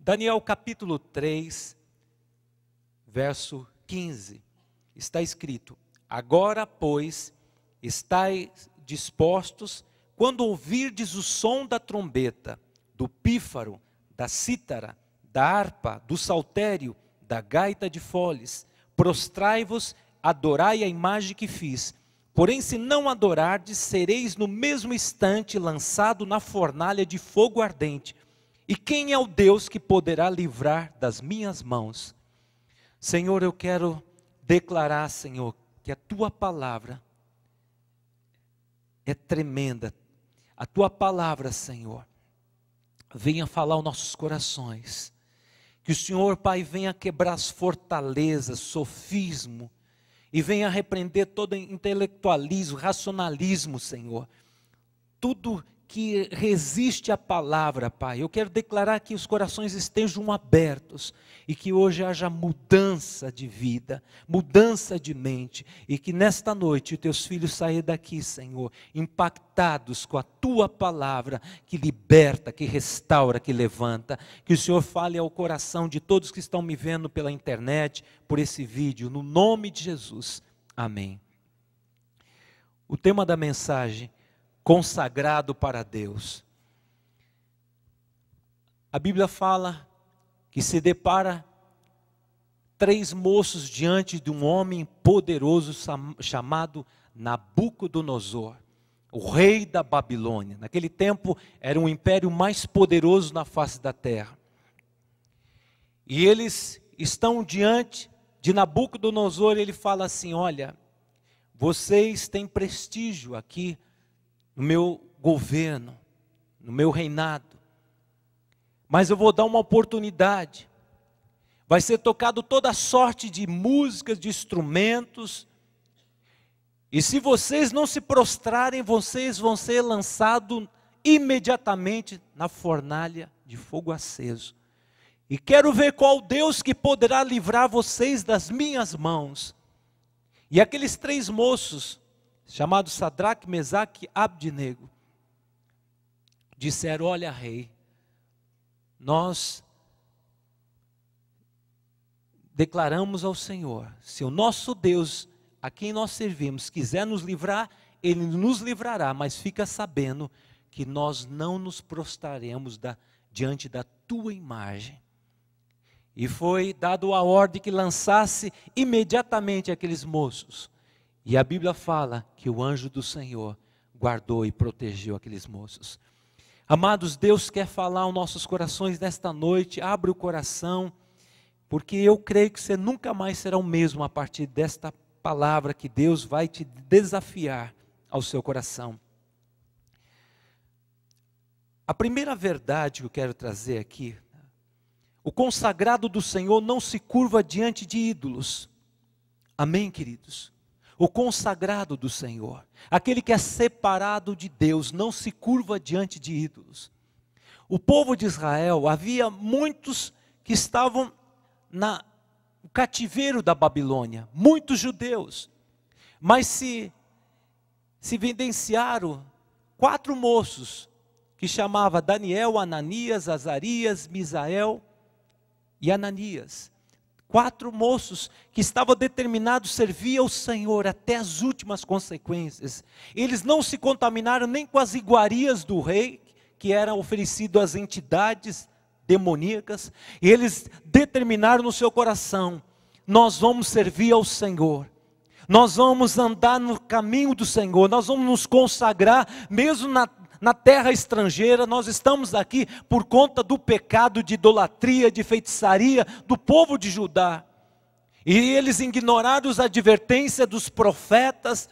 Daniel capítulo 3, verso 15, está escrito: Agora, pois, estais dispostos, quando ouvirdes o som da trombeta, do pífaro, da cítara, da harpa, do saltério, da gaita de foles, prostrai-vos, adorai a imagem que fiz. Porém, se não adorardes, sereis no mesmo instante lançado na fornalha de fogo ardente e quem é o Deus que poderá livrar das minhas mãos? Senhor, eu quero declarar, Senhor, que a tua palavra é tremenda. A tua palavra, Senhor, venha falar aos nossos corações. Que o Senhor, Pai, venha quebrar as fortalezas, sofismo, e venha repreender todo intelectualismo, racionalismo, Senhor. Tudo que resiste à palavra, Pai. Eu quero declarar que os corações estejam abertos e que hoje haja mudança de vida, mudança de mente e que nesta noite os teus filhos saiam daqui, Senhor, impactados com a tua palavra que liberta, que restaura, que levanta. Que o Senhor fale ao coração de todos que estão me vendo pela internet, por esse vídeo, no nome de Jesus. Amém. O tema da mensagem consagrado para Deus. A Bíblia fala que se depara três moços diante de um homem poderoso chamado Nabucodonosor, o rei da Babilônia. Naquele tempo era o império mais poderoso na face da terra. E eles estão diante de Nabucodonosor, e ele fala assim: Olha, vocês têm prestígio aqui no meu governo, no meu reinado. Mas eu vou dar uma oportunidade. Vai ser tocado toda sorte de músicas, de instrumentos. E se vocês não se prostrarem, vocês vão ser lançados imediatamente na fornalha de fogo aceso. E quero ver qual Deus que poderá livrar vocês das minhas mãos. E aqueles três moços chamado Sadraque, Mesaque Abdinego, disseram: Olha, rei, nós declaramos ao Senhor: se o nosso Deus, a quem nós servimos, quiser nos livrar, ele nos livrará, mas fica sabendo que nós não nos prostraremos da, diante da tua imagem. E foi dado a ordem que lançasse imediatamente aqueles moços e a Bíblia fala que o anjo do Senhor guardou e protegeu aqueles moços. Amados, Deus quer falar aos nossos corações nesta noite, abre o coração, porque eu creio que você nunca mais será o mesmo a partir desta palavra que Deus vai te desafiar ao seu coração. A primeira verdade que eu quero trazer aqui, o consagrado do Senhor não se curva diante de ídolos. Amém, queridos? o consagrado do Senhor, aquele que é separado de Deus, não se curva diante de ídolos. O povo de Israel, havia muitos que estavam na o cativeiro da Babilônia, muitos judeus, mas se se evidenciaram quatro moços que chamava Daniel, Ananias, Azarias, Misael e Ananias quatro moços que estavam determinados a servir ao Senhor até as últimas consequências. Eles não se contaminaram nem com as iguarias do rei que eram oferecidas às entidades demoníacas. Eles determinaram no seu coração: nós vamos servir ao Senhor. Nós vamos andar no caminho do Senhor, nós vamos nos consagrar, mesmo na na terra estrangeira, nós estamos aqui por conta do pecado de idolatria, de feitiçaria do povo de Judá. E eles ignoraram a advertência dos profetas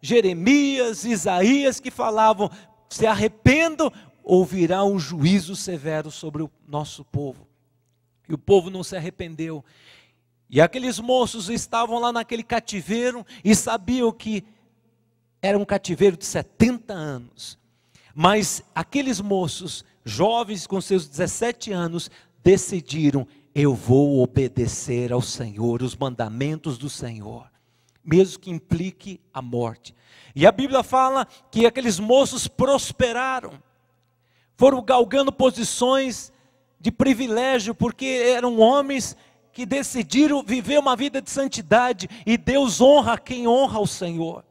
Jeremias, Isaías, que falavam: se arrependam, ouvirá um juízo severo sobre o nosso povo. E o povo não se arrependeu. E aqueles moços estavam lá naquele cativeiro e sabiam que era um cativeiro de 70 anos. Mas aqueles moços, jovens com seus 17 anos, decidiram: eu vou obedecer ao Senhor, os mandamentos do Senhor, mesmo que implique a morte. E a Bíblia fala que aqueles moços prosperaram, foram galgando posições de privilégio, porque eram homens que decidiram viver uma vida de santidade, e Deus honra quem honra o Senhor.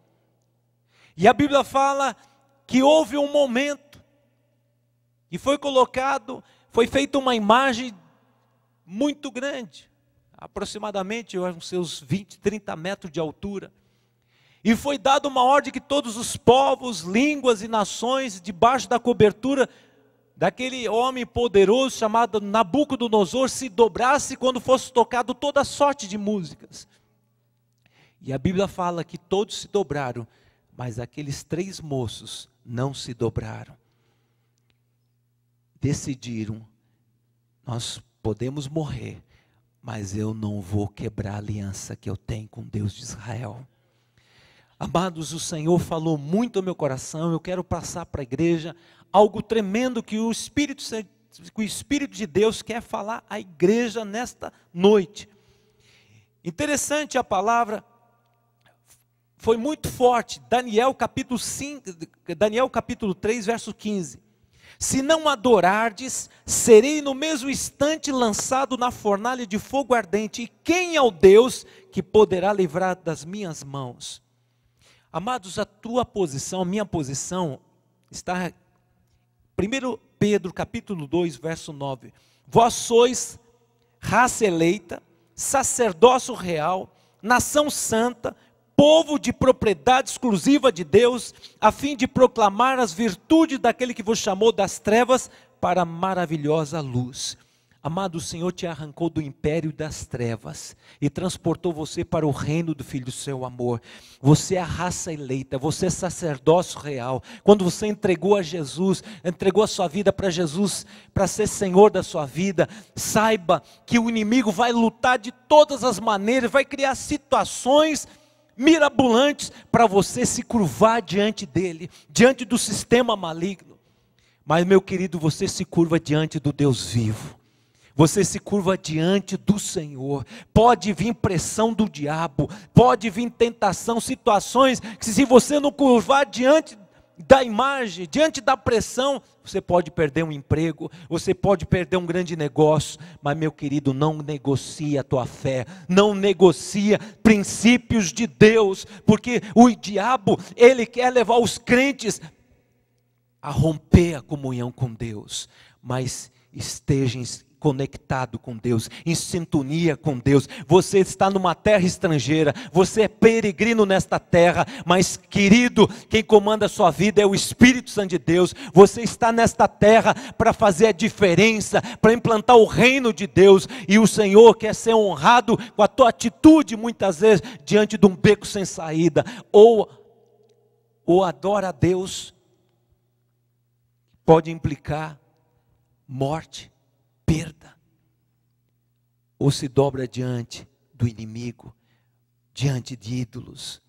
E a Bíblia fala que houve um momento e foi colocado, foi feita uma imagem muito grande, aproximadamente uns seus 20, 30 metros de altura. E foi dada uma ordem que todos os povos, línguas e nações, debaixo da cobertura daquele homem poderoso chamado Nabucodonosor, se dobrasse quando fosse tocado toda sorte de músicas. E a Bíblia fala que todos se dobraram, mas aqueles três moços não se dobraram. Decidiram, nós podemos morrer, mas eu não vou quebrar a aliança que eu tenho com Deus de Israel. Amados, o Senhor falou muito ao meu coração, eu quero passar para a igreja algo tremendo que o Espírito que o Espírito de Deus quer falar à igreja nesta noite. Interessante a palavra foi muito forte. Daniel capítulo, 5, Daniel capítulo 3, verso 15. Se não adorardes, serei no mesmo instante lançado na fornalha de fogo ardente. E quem é o Deus que poderá livrar das minhas mãos? Amados, a tua posição, a minha posição, está. 1 Pedro capítulo 2, verso 9. Vós sois raça eleita, sacerdócio real, nação santa povo de propriedade exclusiva de Deus, a fim de proclamar as virtudes daquele que vos chamou das trevas para a maravilhosa luz. Amado, o Senhor te arrancou do império das trevas e transportou você para o reino do Filho do seu amor. Você é a raça eleita, você é sacerdócio real. Quando você entregou a Jesus, entregou a sua vida para Jesus, para ser Senhor da sua vida, saiba que o inimigo vai lutar de todas as maneiras, vai criar situações mirabolantes para você se curvar diante dele, diante do sistema maligno. Mas, meu querido, você se curva diante do Deus vivo. Você se curva diante do Senhor. Pode vir pressão do diabo, pode vir tentação, situações que, se você não curvar diante da imagem, diante da pressão, você pode perder um emprego, você pode perder um grande negócio, mas meu querido, não negocia a tua fé, não negocia princípios de Deus, porque o diabo, ele quer levar os crentes a romper a comunhão com Deus, mas estejam conectado com Deus, em sintonia com Deus. Você está numa terra estrangeira, você é peregrino nesta terra, mas querido, quem comanda a sua vida é o Espírito Santo de Deus. Você está nesta terra para fazer a diferença, para implantar o reino de Deus, e o Senhor quer ser honrado com a tua atitude muitas vezes diante de um beco sem saída, ou ou adora a Deus pode implicar morte perda, ou se dobra diante do inimigo, diante de ídolos.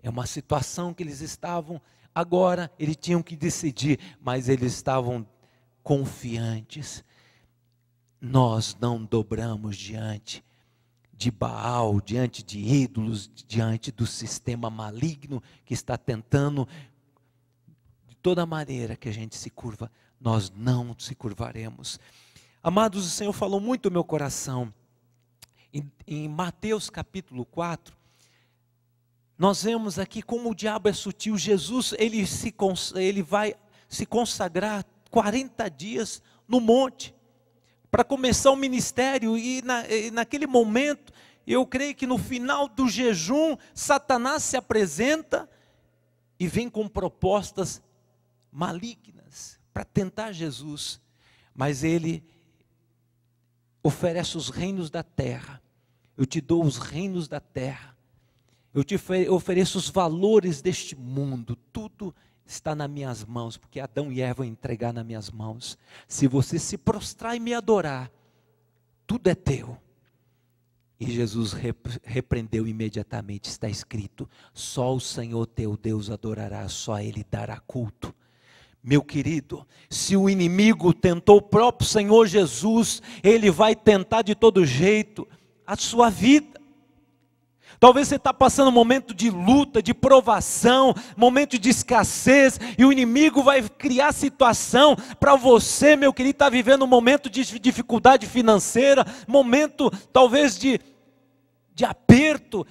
É uma situação que eles estavam agora, eles tinham que decidir, mas eles estavam confiantes. Nós não dobramos diante de Baal, diante de ídolos, diante do sistema maligno que está tentando, de toda maneira que a gente se curva, nós não se curvaremos. Amados, o Senhor falou muito no meu coração. Em, em Mateus capítulo 4, nós vemos aqui como o diabo é sutil. Jesus, ele, se, ele vai se consagrar 40 dias no monte para começar o ministério e, na, e naquele momento eu creio que no final do jejum, Satanás se apresenta e vem com propostas malignas para tentar Jesus, mas ele oferece os reinos da terra. Eu te dou os reinos da terra. Eu te ofereço os valores deste mundo. Tudo está nas minhas mãos, porque Adão e Eva entregar nas minhas mãos. Se você se prostrar e me adorar, tudo é teu. E Jesus repreendeu imediatamente, está escrito: só o Senhor teu Deus adorará, só ele dará culto. Meu querido, se o inimigo tentou o próprio Senhor Jesus, ele vai tentar de todo jeito a sua vida. Talvez você está passando um momento de luta, de provação, momento de escassez, e o inimigo vai criar situação para você, meu querido, estar tá vivendo um momento de dificuldade financeira, momento talvez de, de aperto,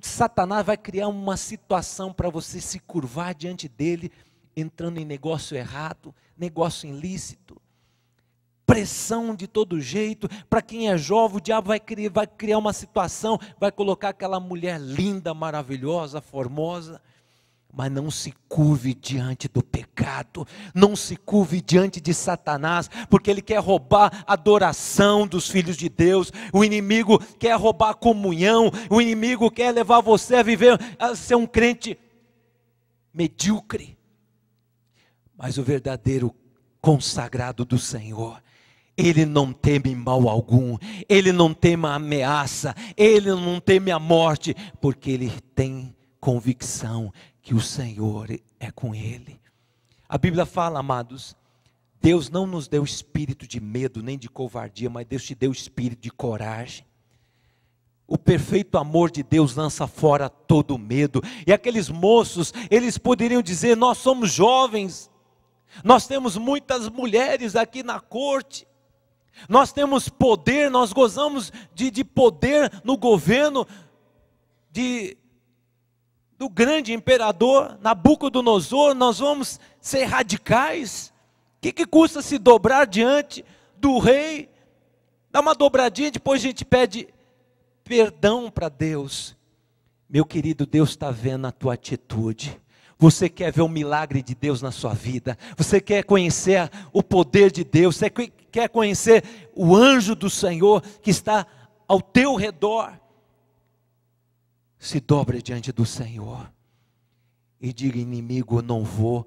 Satanás vai criar uma situação para você se curvar diante dele entrando em negócio errado, negócio ilícito, pressão de todo jeito. Para quem é jovem, o diabo vai criar, vai criar uma situação, vai colocar aquela mulher linda, maravilhosa, formosa mas não se curve diante do pecado, não se curve diante de Satanás, porque ele quer roubar a adoração dos filhos de Deus, o inimigo quer roubar a comunhão, o inimigo quer levar você a viver, a ser um crente medíocre, mas o verdadeiro consagrado do Senhor, ele não teme mal algum, ele não teme a ameaça, ele não teme a morte, porque ele tem convicção que o Senhor é com ele. A Bíblia fala, amados, Deus não nos deu espírito de medo nem de covardia, mas Deus te deu espírito de coragem. O perfeito amor de Deus lança fora todo medo. E aqueles moços, eles poderiam dizer: Nós somos jovens, nós temos muitas mulheres aqui na corte, nós temos poder, nós gozamos de, de poder no governo de, do grande imperador Nabucodonosor. Nós vamos ser radicais. O que, que custa se dobrar diante do rei? Dá uma dobradinha, depois a gente pede perdão para Deus. Meu querido, Deus está vendo a tua atitude. Você quer ver o milagre de Deus na sua vida, você quer conhecer o poder de Deus, você quer conhecer o anjo do Senhor que está ao teu redor. Se dobre diante do Senhor e diga: inimigo, eu não vou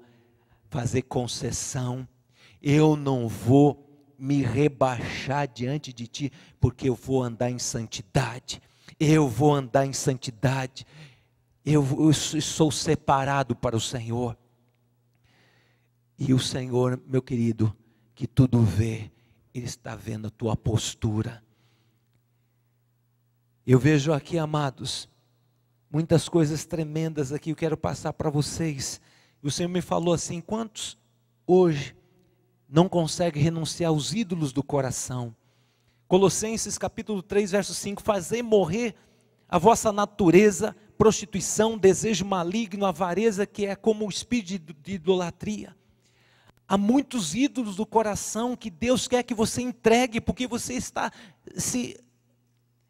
fazer concessão, eu não vou me rebaixar diante de ti, porque eu vou andar em santidade, eu vou andar em santidade, eu, eu sou separado para o Senhor. E o Senhor, meu querido, que tudo vê, Ele está vendo a tua postura. Eu vejo aqui, amados, muitas coisas tremendas aqui, eu quero passar para vocês. O Senhor me falou assim: quantos hoje não conseguem renunciar aos ídolos do coração? Colossenses capítulo 3, verso 5: Fazei morrer a vossa natureza prostituição, desejo maligno, avareza, que é como o espírito de idolatria. Há muitos ídolos do coração que Deus quer que você entregue, porque você está se,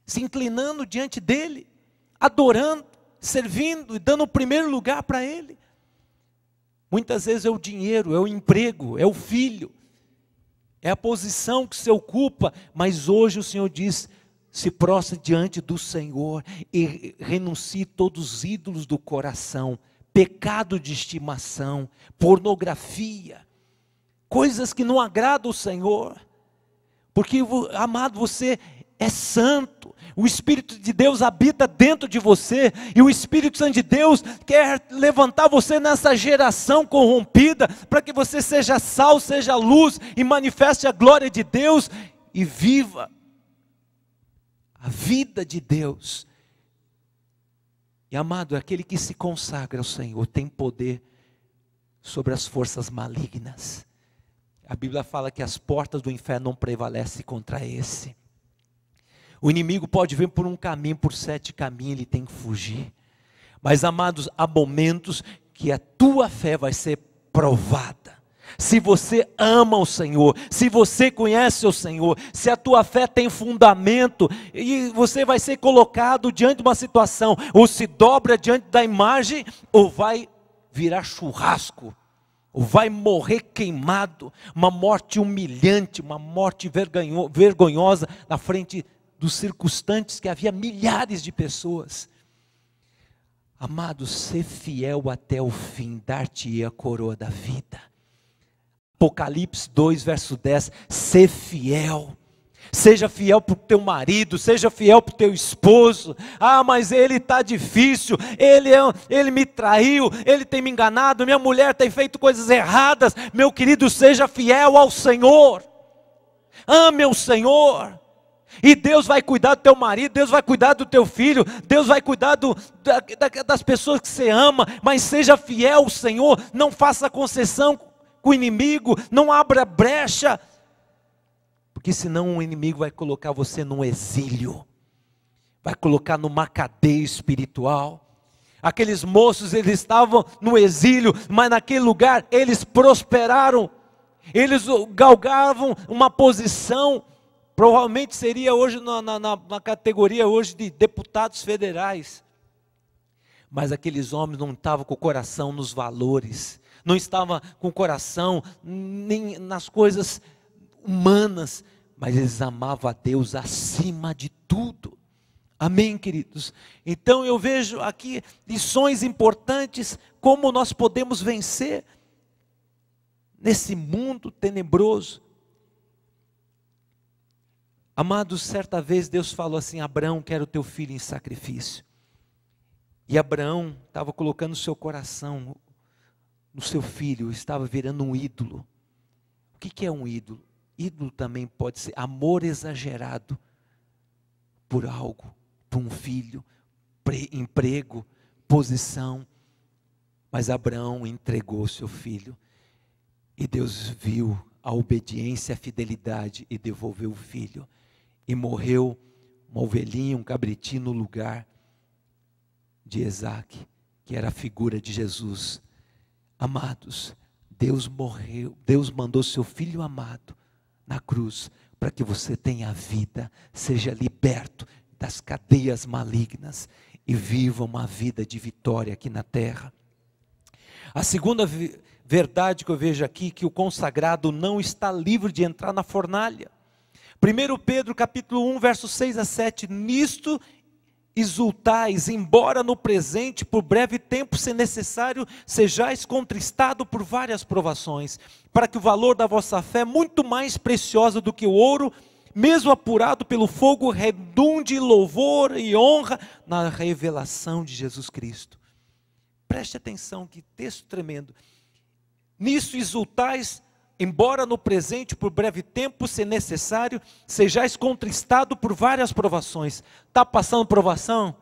se inclinando diante dEle, adorando, servindo e dando o primeiro lugar para Ele. Muitas vezes é o dinheiro, é o emprego, é o filho, é a posição que se ocupa, mas hoje o Senhor diz: se prostra diante do Senhor e renuncie todos os ídolos do coração, pecado de estimação, pornografia, coisas que não agradam o Senhor. Porque, amado, você é santo, o Espírito de Deus habita dentro de você, e o Espírito Santo de Deus quer levantar você nessa geração corrompida, para que você seja sal, seja luz e manifeste a glória de Deus e viva a vida de Deus. E amado, aquele que se consagra ao Senhor tem poder sobre as forças malignas. A Bíblia fala que as portas do inferno não prevalecem contra esse. O inimigo pode vir por um caminho, por sete caminhos, ele tem que fugir. Mas, amados, há momentos que a tua fé vai ser provada. Se você ama o Senhor, se você conhece o Senhor, se a tua fé tem fundamento, e você vai ser colocado diante de uma situação, ou se dobra diante da imagem, ou vai virar churrasco ou vai morrer queimado, uma morte humilhante, uma morte vergonho, vergonhosa na frente dos circunstantes que havia milhares de pessoas. Amado, ser fiel até o fim, dar-te a coroa da vida. Apocalipse 2, verso 10, ser fiel. Seja fiel para o teu marido, seja fiel para o teu esposo. Ah, mas ele está difícil, ele, é, ele me traiu, ele tem me enganado, minha mulher tem feito coisas erradas. Meu querido, seja fiel ao Senhor. Ame o Senhor. E Deus vai cuidar do teu marido, Deus vai cuidar do teu filho, Deus vai cuidar do, da, da, das pessoas que você ama, mas seja fiel ao Senhor, não faça concessão com o inimigo, não abra brecha, porque senão o inimigo vai colocar você no exílio, vai colocar numa cadeia espiritual. Aqueles moços, eles estavam no exílio, mas naquele lugar eles prosperaram, eles galgavam uma posição, provavelmente seria hoje na, na, na categoria hoje de deputados federais mas aqueles homens não estavam com o coração nos valores, não estavam com o coração nem nas coisas humanas, mas eles amavam a Deus acima de tudo. Amém, queridos? Então eu vejo aqui lições importantes como nós podemos vencer nesse mundo tenebroso. Amados, certa vez Deus falou assim: Abraão, quero teu filho em sacrifício. E Abraão estava colocando seu coração no seu filho, estava virando um ídolo. O que, que é um ídolo? Ídolo também pode ser amor exagerado por algo, por um filho, emprego, posição. Mas Abraão entregou seu filho e Deus viu a obediência, a fidelidade e devolveu o filho. E morreu uma ovelhinha, um cabritinho no lugar de Isaac, que era a figura de Jesus. Amados, Deus morreu, Deus mandou seu filho amado na cruz para que você tenha vida, seja liberto das cadeias malignas e viva uma vida de vitória aqui na terra. A segunda verdade que eu vejo aqui que o consagrado não está livre de entrar na fornalha. 1 Pedro capítulo 1, versos 6 a 7, nisto exultais, embora no presente, por breve tempo, se necessário, sejais contristado por várias provações, para que o valor da vossa fé, muito mais preciosa do que o ouro, mesmo apurado pelo fogo, redunde louvor e honra na revelação de Jesus Cristo. Preste atenção, que texto tremendo. Nisso exultais, embora no presente por breve tempo, se necessário, sejais contristado por várias provações. Está passando provação?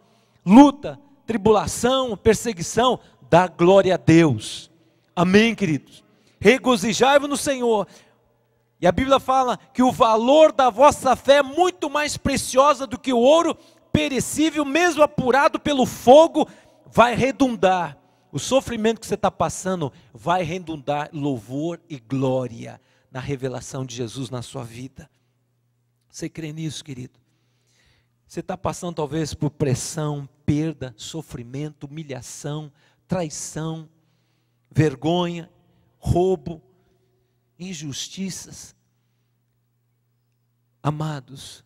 Luta, tribulação, perseguição, dá glória a Deus. Amém, queridos? Regozijai-vos no Senhor. E a Bíblia fala que o valor da vossa fé é muito mais preciosa do que o ouro perecível, mesmo apurado pelo fogo, vai redundar o sofrimento que você está passando vai redundar louvor e glória na revelação de Jesus na sua vida. Você crê nisso, querido? Você está passando talvez por pressão, perda, sofrimento, humilhação, traição, vergonha, roubo, injustiças. Amados,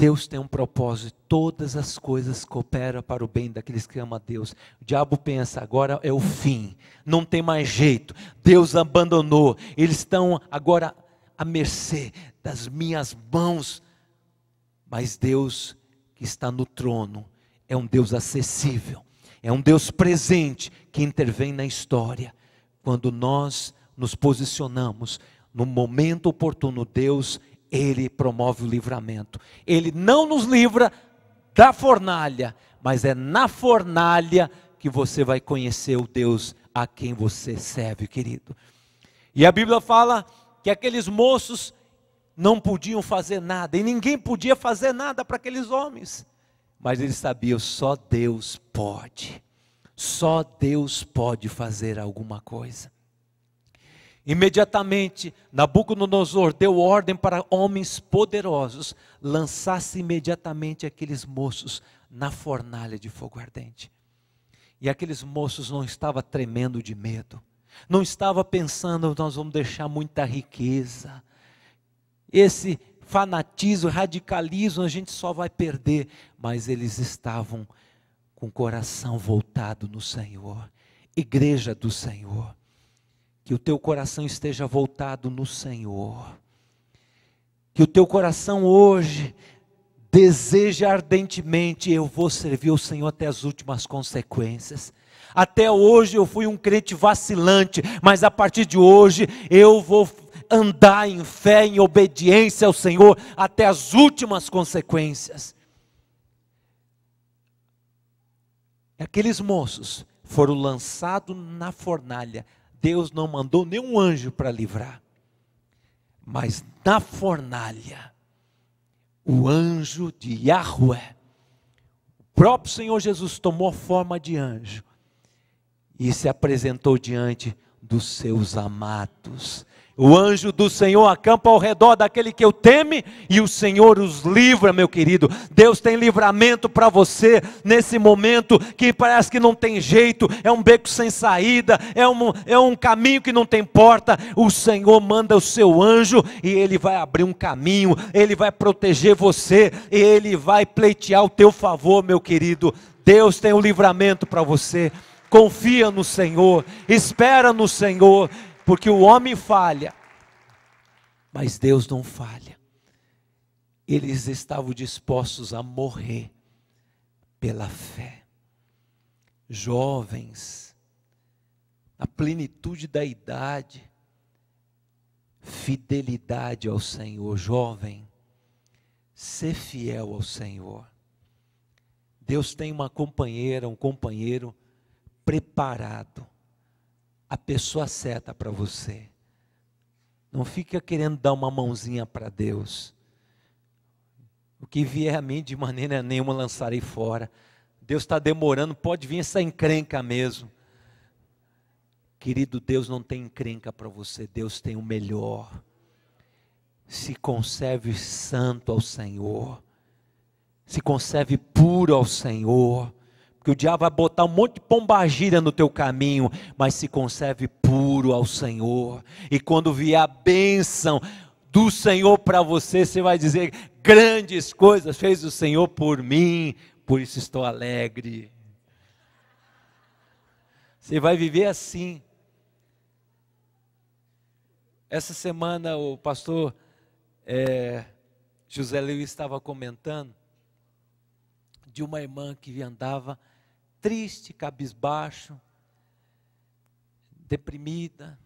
Deus tem um propósito, todas as coisas cooperam para o bem daqueles que amam a Deus. O diabo pensa, agora é o fim, não tem mais jeito, Deus abandonou, eles estão agora à mercê das minhas mãos. Mas Deus que está no trono é um Deus acessível, é um Deus presente que intervém na história. Quando nós nos posicionamos no momento oportuno, Deus ele promove o livramento. Ele não nos livra da fornalha, mas é na fornalha que você vai conhecer o Deus a quem você serve, querido. E a Bíblia fala que aqueles moços não podiam fazer nada, e ninguém podia fazer nada para aqueles homens, mas eles sabiam: só Deus pode, só Deus pode fazer alguma coisa. Imediatamente, Nabucodonosor deu ordem para homens poderosos lançasse imediatamente aqueles moços na fornalha de fogo ardente. E aqueles moços não estavam tremendo de medo, não estavam pensando, nós vamos deixar muita riqueza. Esse fanatismo, radicalismo, a gente só vai perder. Mas eles estavam com o coração voltado no Senhor, igreja do Senhor que o teu coração esteja voltado no Senhor. Que o teu coração hoje deseje ardentemente: eu vou servir o Senhor até as últimas consequências. Até hoje eu fui um crente vacilante, mas a partir de hoje eu vou andar em fé, em obediência ao Senhor até as últimas consequências. Aqueles moços foram lançados na fornalha Deus não mandou nenhum anjo para livrar. Mas na fornalha, o anjo de Yahweh, o próprio Senhor Jesus tomou forma de anjo e se apresentou diante dos seus amados. O anjo do Senhor acampa ao redor daquele que o teme e o Senhor os livra, meu querido. Deus tem livramento para você nesse momento que parece que não tem jeito, é um beco sem saída, é um, é um caminho que não tem porta. O Senhor manda o seu anjo e ele vai abrir um caminho, ele vai proteger você, ele vai pleitear o teu favor, meu querido. Deus tem o um livramento para você. Confia no Senhor, espera no Senhor porque o homem falha, mas Deus não falha. Eles estavam dispostos a morrer pela fé. Jovens, na plenitude da idade, fidelidade ao Senhor. Jovem, ser fiel ao Senhor. Deus tem uma companheira, um companheiro preparado a pessoa certa para você. Não fica querendo dar uma mãozinha para Deus. O que vier a mim de maneira nenhuma lançarei fora. Deus está demorando, pode vir essa encrenca mesmo. Querido, Deus não tem encrenca para você, Deus tem o melhor. Se conserve santo ao Senhor, se conserve puro ao Senhor que o diabo vai botar um monte de pombagira no teu caminho, mas se conserve puro ao Senhor. E quando vier a bênção do Senhor para você, você vai dizer: grandes coisas fez o Senhor por mim, por isso estou alegre. Você vai viver assim. Essa semana o pastor é, José Lewis estava comentando de uma irmã que andava triste, cabisbaixo, deprimida.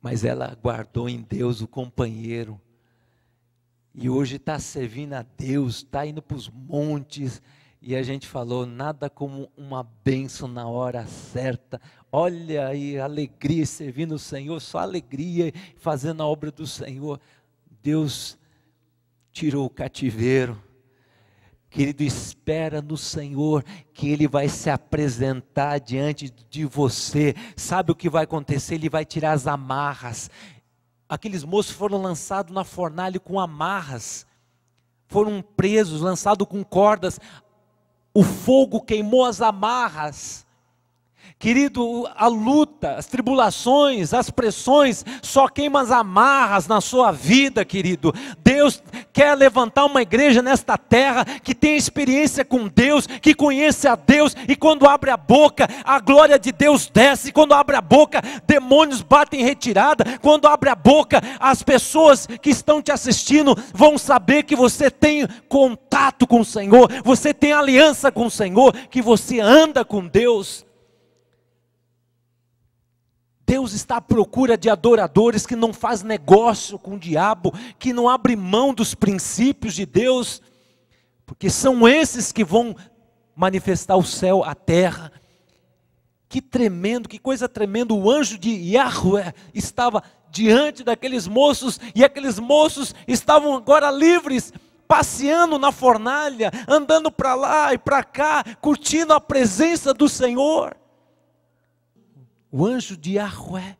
Mas ela guardou em Deus o companheiro. E hoje está servindo a Deus, está indo para os montes. E a gente falou: nada como uma bênção na hora certa. Olha aí, alegria, servindo o Senhor, só alegria, fazendo a obra do Senhor. Deus tirou o cativeiro Querido, espera no Senhor, que Ele vai se apresentar diante de você. Sabe o que vai acontecer? Ele vai tirar as amarras. Aqueles moços foram lançados na fornalha com amarras, foram presos, lançados com cordas. O fogo queimou as amarras. Querido, a luta, as tribulações, as pressões, só queima as amarras na sua vida, querido. Deus quer levantar uma igreja nesta terra que tem experiência com Deus, que conhece a Deus, e quando abre a boca, a glória de Deus desce. Quando abre a boca, demônios batem retirada. Quando abre a boca, as pessoas que estão te assistindo vão saber que você tem contato com o Senhor, você tem aliança com o Senhor, que você anda com Deus. Deus está à procura de adoradores que não faz negócio com o diabo, que não abre mão dos princípios de Deus, porque são esses que vão manifestar o céu, a terra. Que tremendo, que coisa tremenda. O anjo de Yahweh estava diante daqueles moços e aqueles moços estavam agora livres passeando na fornalha, andando para lá e para cá, curtindo a presença do Senhor o anjo de Arrué,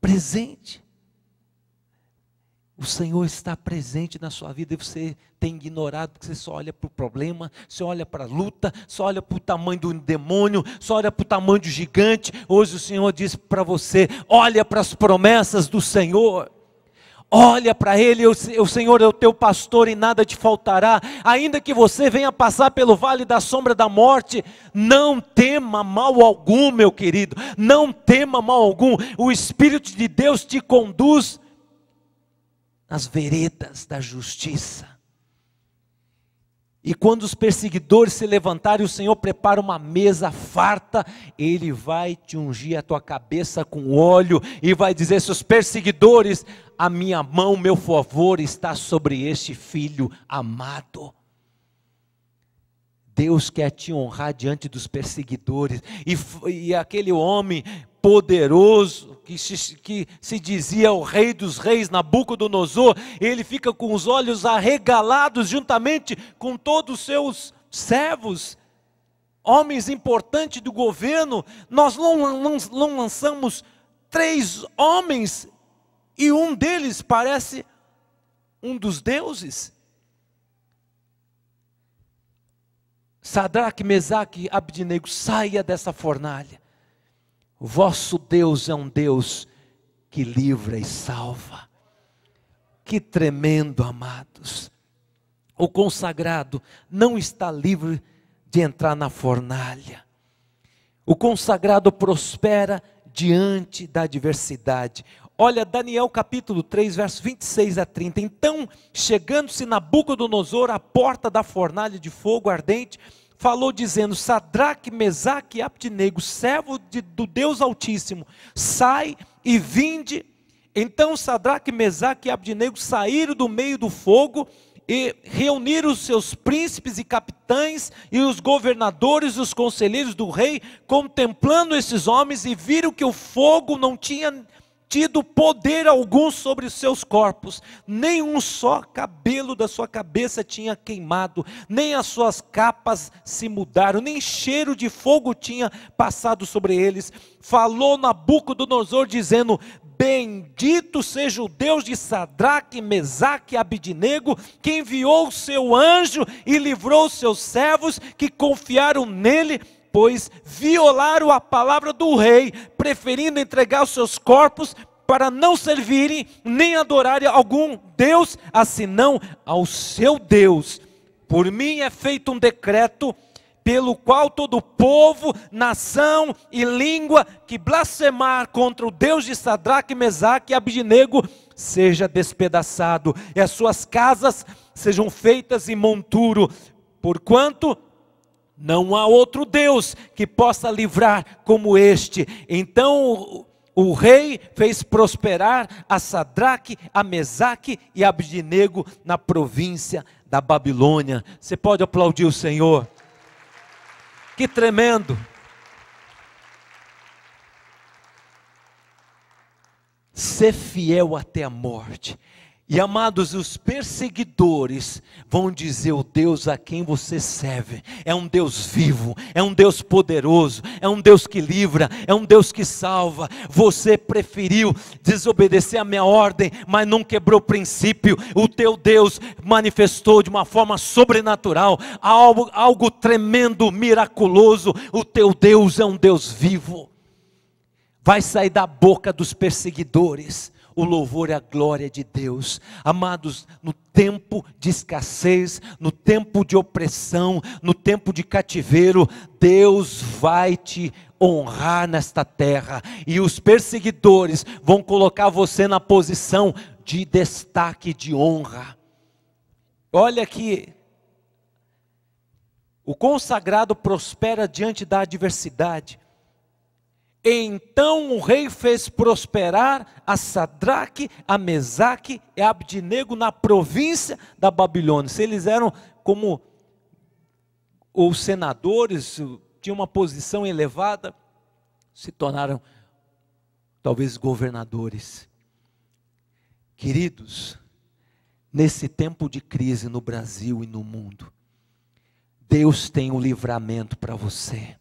presente. O Senhor está presente na sua vida e você tem ignorado, porque você só olha para o problema, só olha para a luta, só olha para o tamanho do demônio, só olha para o tamanho do gigante. Hoje o Senhor diz para você: olha para as promessas do Senhor. Olha para ele, o Senhor é o teu pastor e nada te faltará. Ainda que você venha passar pelo vale da sombra da morte, não tema mal algum, meu querido. Não tema mal algum. O Espírito de Deus te conduz nas veredas da justiça e quando os perseguidores se levantarem, o Senhor prepara uma mesa farta, Ele vai te ungir a tua cabeça com óleo e vai dizer: seus perseguidores, a minha mão, meu favor está sobre este filho amado. Deus quer te honrar diante dos perseguidores. E, e aquele homem poderoso, que se, que se dizia o rei dos reis, Nabucodonosor, ele fica com os olhos arregalados juntamente com todos os seus servos, homens importantes do governo. Nós não, não, não lançamos três homens e um deles parece um dos deuses. Sadraque, Mesaque e Abdinego, saia dessa fornalha vosso Deus é um Deus que livra e salva. Que tremendo, amados. O consagrado não está livre de entrar na fornalha. O consagrado prospera diante da adversidade. Olha Daniel capítulo 3, verso 26 a 30. Então, chegando-se Nabucodonosor à porta da fornalha de fogo ardente, falou dizendo: Sadraque, Mesaque e Abdinego, servo de, do Deus Altíssimo, sai e vinde. Então Sadraque, Mesaque e Abdinego saíram do meio do fogo e reuniram os seus príncipes e capitães e os governadores e os conselheiros do rei, contemplando esses homens e viram que o fogo não tinha tido poder algum sobre os seus corpos, nem um só cabelo da sua cabeça tinha queimado, nem as suas capas se mudaram, nem cheiro de fogo tinha passado sobre eles. Falou Nabucodonosor, dizendo: Bendito seja o Deus de Sadraque, Mesaque e Abidinego, que enviou o seu anjo e livrou os seus servos que confiaram nele depois violaram a palavra do rei, preferindo entregar os seus corpos para não servirem nem adorarem algum Deus, senão ao seu Deus. Por mim é feito um decreto pelo qual todo povo, nação e língua que blasfemar contra o Deus de Sadraque, Mesaque e abdinego seja despedaçado, e as suas casas sejam feitas em monturo, porquanto não há outro Deus que possa livrar como este. Então o rei fez prosperar a Sadraque, a Mesaque e a Abdinego na província da Babilônia. Você pode aplaudir o Senhor. Que tremendo! Ser fiel até a morte. E amados, os perseguidores vão dizer: o Deus a quem você serve é um Deus vivo, é um Deus poderoso, é um Deus que livra, é um Deus que salva. Você preferiu desobedecer a minha ordem, mas não quebrou o princípio. O teu Deus manifestou de uma forma sobrenatural algo, algo tremendo, miraculoso. O teu Deus é um Deus vivo. Vai sair da boca dos perseguidores o louvor e é a glória de Deus. Amados, no tempo de escassez, no tempo de opressão, no tempo de cativeiro, Deus vai te honrar nesta terra e os perseguidores vão colocar você na posição de destaque, de honra. Olha que o consagrado prospera diante da adversidade. Então o rei fez prosperar a Sadraque, a Mesaque e a Abdinego na província da Babilônia. Se eles eram como os senadores, tinham uma posição elevada, se tornaram talvez governadores. Queridos, nesse tempo de crise no Brasil e no mundo, Deus tem o um livramento para você.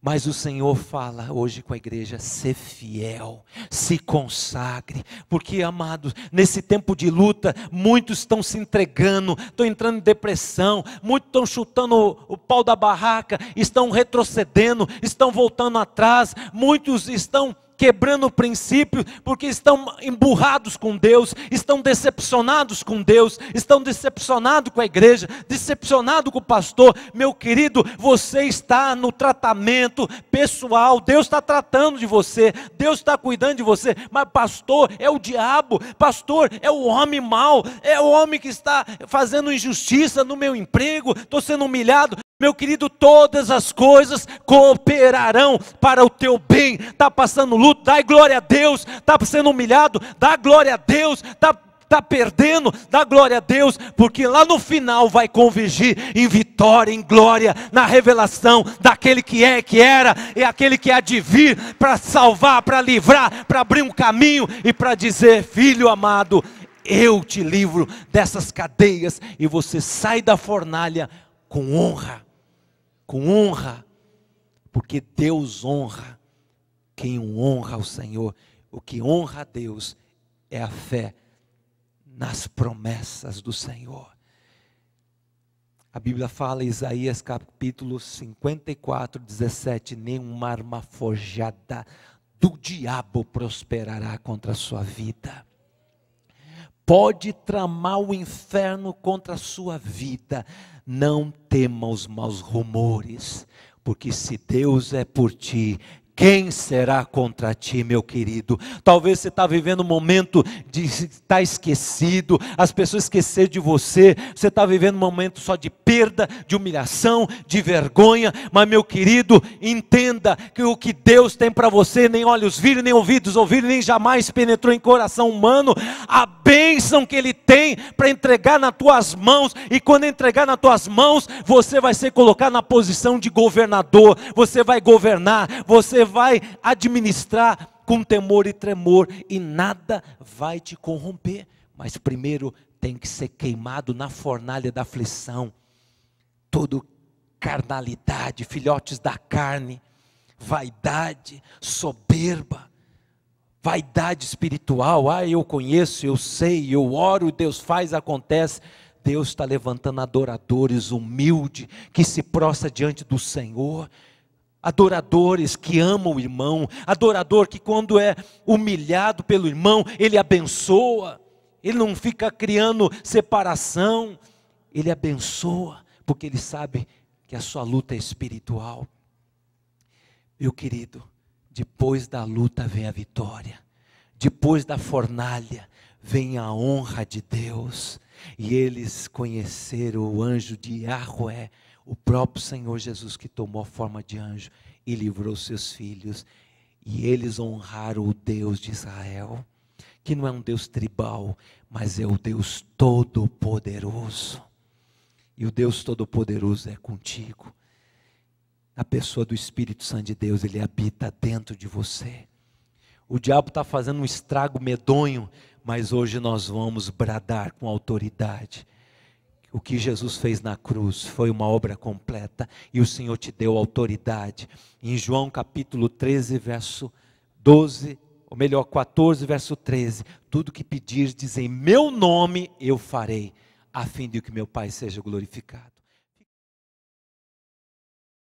Mas o Senhor fala hoje com a igreja: ser fiel, se consagre, porque, amados, nesse tempo de luta, muitos estão se entregando, estão entrando em depressão, muitos estão chutando o, pau da barraca, estão retrocedendo, estão voltando atrás, muitos estão quebrando princípios, porque estão emburrados com Deus, estão decepcionados com Deus, estão decepcionados com a igreja, decepcionados com o pastor. Meu querido, você está no tratamento pessoal, Deus está tratando de você, Deus está cuidando de você, mas pastor é o diabo, pastor é o homem mau, é o homem que está fazendo injustiça no meu emprego, estou sendo humilhado. Meu querido, todas as coisas cooperarão para o teu bem. Está passando luto, dá glória a Deus. Está sendo humilhado, dá glória a Deus. Está tá perdendo, dá glória a Deus, porque lá no final vai convergir em vitória, em glória, na revelação daquele que é, que era, e aquele que há de vir para salvar, para livrar, para abrir um caminho e para dizer: Filho amado, eu te livro dessas cadeias, e você sai da fornalha com honra com honra, porque Deus honra quem honra o Senhor. O que honra a Deus é a fé nas promessas do Senhor. A Bíblia fala, Isaías capítulo 54, 17: nenhuma arma forjada do diabo prosperará contra a sua vida. Pode tramar o inferno contra a sua vida, não tema os maus rumores, porque se Deus é por ti, quem será contra ti, meu querido? Talvez você está vivendo um momento de estar tá esquecido, as pessoas esqueceram de você, você está vivendo um momento só de perda, de humilhação, de vergonha, mas meu querido, entenda que o que Deus tem para você, nem olhos viram, nem ouvidos ouviram, nem jamais penetrou em coração humano, a bênção que Ele tem para entregar nas tuas mãos, e quando entregar nas tuas mãos, você vai ser colocado na posição de governador, você vai governar, você vai administrar com temor e tremor, e nada vai te corromper. Mas primeiro tem que ser queimado na fornalha da aflição. Todo carnalidade, filhotes da carne, vaidade, soberba, vaidade espiritual. Ah, eu conheço, eu sei, eu oro, Deus faz, acontece. Deus está levantando adoradores humilde que se prostra diante do Senhor adoradores que amam o irmão, adorador que quando é humilhado pelo irmão, ele abençoa, ele não fica criando separação, ele abençoa, porque ele sabe que a sua luta é espiritual. Meu querido, depois da luta vem a vitória, depois da fornalha vem a honra de Deus. E eles conheceram o anjo de Yahweh, o próprio Senhor Jesus que tomou a forma de anjo e livrou seus filhos. E eles honraram o Deus de Israel, que não é um Deus tribal, mas é o Deus Todo-Poderoso. E o Deus Todo-Poderoso é contigo. A pessoa do Espírito Santo de Deus, ele habita dentro de você. O diabo está fazendo um estrago medonho, mas hoje nós vamos bradar com autoridade o que Jesus fez na cruz foi uma obra completa e o Senhor te deu autoridade. Em João capítulo 13, verso 12, ou melhor, 14, verso 13: Tudo que pedirdes em meu nome eu farei, a fim de que meu Pai seja glorificado.